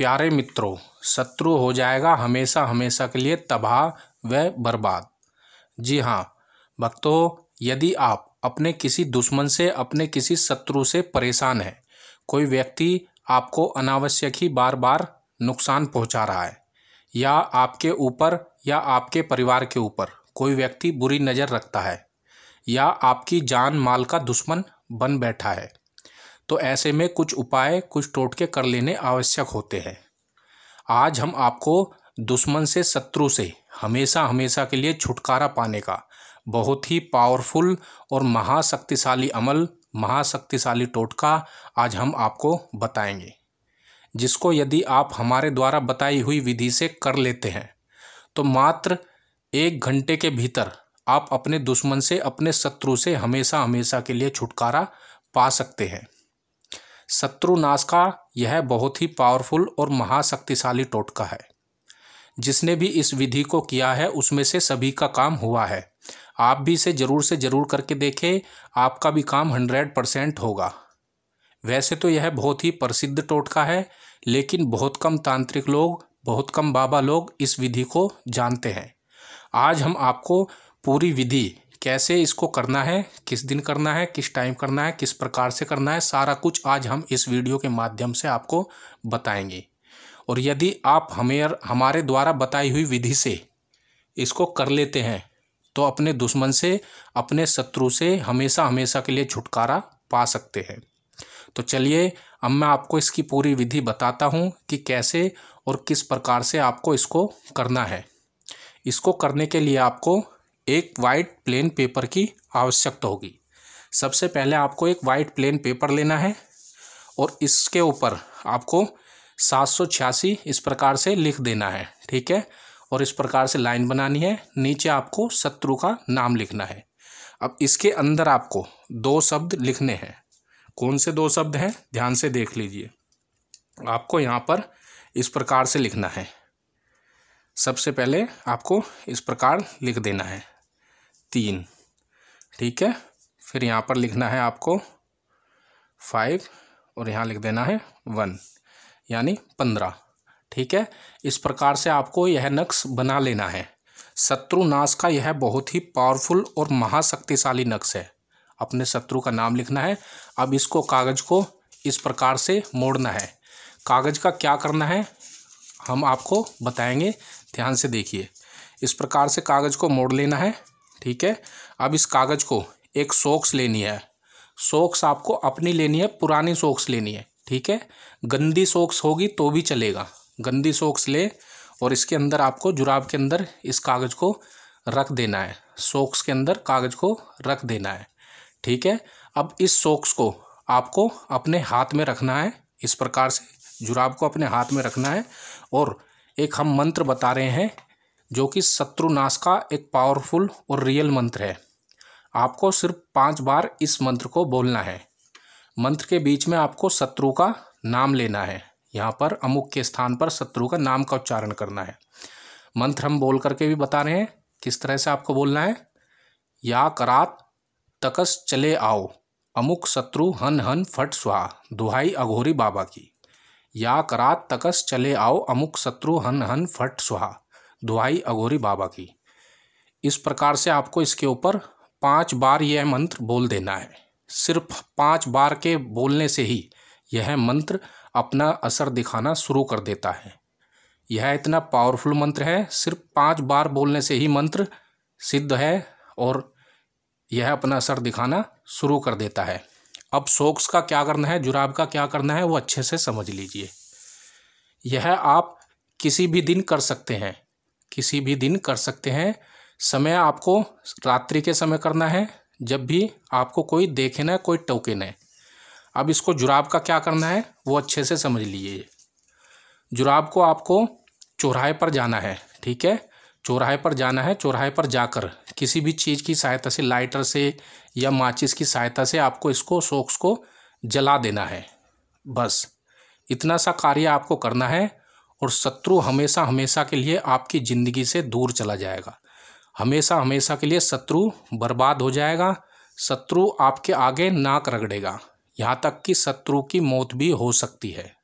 प्यारे मित्रों शत्रु हो जाएगा हमेशा हमेशा के लिए तबाह व बर्बाद जी हाँ भक्तों यदि आप अपने किसी दुश्मन से अपने किसी शत्रु से परेशान हैं कोई व्यक्ति आपको अनावश्यक ही बार बार नुकसान पहुंचा रहा है या आपके ऊपर या आपके परिवार के ऊपर कोई व्यक्ति बुरी नज़र रखता है या आपकी जान माल का दुश्मन बन बैठा है तो ऐसे में कुछ उपाय कुछ टोटके कर लेने आवश्यक होते हैं आज हम आपको दुश्मन से शत्रु से हमेशा हमेशा के लिए छुटकारा पाने का बहुत ही पावरफुल और महाशक्तिशाली अमल महाशक्तिशाली टोटका आज हम आपको बताएंगे जिसको यदि आप हमारे द्वारा बताई हुई विधि से कर लेते हैं तो मात्र एक घंटे के भीतर आप अपने दुश्मन से अपने शत्रु से हमेशा हमेशा के लिए छुटकारा पा सकते हैं शत्रुनाश का यह बहुत ही पावरफुल और महाशक्तिशाली टोटका है जिसने भी इस विधि को किया है उसमें से सभी का काम हुआ है आप भी इसे ज़रूर से ज़रूर करके देखें आपका भी काम हंड्रेड परसेंट होगा वैसे तो यह बहुत ही प्रसिद्ध टोटका है लेकिन बहुत कम तांत्रिक लोग बहुत कम बाबा लोग इस विधि को जानते हैं आज हम आपको पूरी विधि कैसे इसको करना है किस दिन करना है किस टाइम करना है किस प्रकार से करना है सारा कुछ आज हम इस वीडियो के माध्यम से आपको बताएंगे और यदि आप हमें हमारे द्वारा बताई हुई विधि से इसको कर लेते हैं तो अपने दुश्मन से अपने शत्रु से हमेशा हमेशा के लिए छुटकारा पा सकते हैं तो चलिए अब मैं आपको इसकी पूरी विधि बताता हूँ कि कैसे और किस प्रकार से आपको इसको करना है इसको करने के लिए आपको एक वाइट प्लेन पेपर की आवश्यकता होगी सबसे पहले आपको एक वाइट प्लेन पेपर लेना है और इसके ऊपर आपको सात इस प्रकार से लिख देना है ठीक है और इस प्रकार से लाइन बनानी है नीचे आपको शत्रु का नाम लिखना है अब इसके अंदर आपको दो शब्द लिखने हैं कौन से दो शब्द हैं ध्यान से देख लीजिए आपको यहाँ पर इस प्रकार से लिखना है सबसे पहले आपको इस प्रकार लिख देना है तीन ठीक है फिर यहाँ पर लिखना है आपको फाइव और यहाँ लिख देना है वन यानी पंद्रह ठीक है इस प्रकार से आपको यह नक्श बना लेना है शत्रु नाश का यह बहुत ही पावरफुल और महाशक्तिशाली नक्श है अपने शत्रु का नाम लिखना है अब इसको कागज़ को इस प्रकार से मोड़ना है कागज़ का क्या करना है हम आपको बताएंगे ध्यान से देखिए इस प्रकार से कागज़ को मोड़ लेना है ठीक है अब इस कागज़ को एक सोक्स लेनी है सोक्स आपको अपनी लेनी है पुरानी सोक्स लेनी है ठीक है गंदी सोक्स होगी तो भी चलेगा गंदी सोक्स ले और इसके अंदर आपको जुराब के अंदर इस कागज़ को रख देना है सोक्स के अंदर कागज़ को रख देना है ठीक है अब इस सोक्स को आपको अपने हाथ में रखना है इस प्रकार से जुराब को अपने हाथ में रखना है और एक हम मंत्र बता रहे हैं जो कि शत्रुनाश का एक पावरफुल और रियल मंत्र है आपको सिर्फ पांच बार इस मंत्र को बोलना है मंत्र के बीच में आपको शत्रु का नाम लेना है यहाँ पर अमुक के स्थान पर शत्रु का नाम का उच्चारण करना है मंत्र हम बोल करके भी बता रहे हैं किस तरह से आपको बोलना है या करात तकस चले आओ अमुक शत्रु हन हन फट स्वा दुहाई अघोरी बाबा की या करात तकस चले आओ अमुक शत्रु हन हन फट स्वाहा दुहाई अघोरी बाबा की इस प्रकार से आपको इसके ऊपर पांच बार यह मंत्र बोल देना है सिर्फ पांच बार के बोलने से ही यह मंत्र अपना असर दिखाना शुरू कर देता है यह इतना पावरफुल मंत्र है सिर्फ पांच बार बोलने से ही मंत्र सिद्ध है और यह अपना असर दिखाना शुरू कर देता है अब सोक्स का क्या करना है जुराब का क्या करना है वो अच्छे से समझ लीजिए यह आप किसी भी दिन कर सकते हैं किसी भी दिन कर सकते हैं समय आपको रात्रि के समय करना है जब भी आपको कोई देखे ना कोई टोके ना अब इसको जुराब का क्या करना है वो अच्छे से समझ लीजिए जुराब को आपको चौराहे पर जाना है ठीक है चौराहे पर जाना है चौराहे पर जाकर किसी भी चीज़ की सहायता से लाइटर से या माचिस की सहायता से आपको इसको सोक्स को जला देना है बस इतना सा कार्य आपको करना है और शत्रु हमेशा हमेशा के लिए आपकी ज़िंदगी से दूर चला जाएगा हमेशा हमेशा के लिए शत्रु बर्बाद हो जाएगा शत्रु आपके आगे नाक रगड़ेगा यहाँ तक कि शत्रु की मौत भी हो सकती है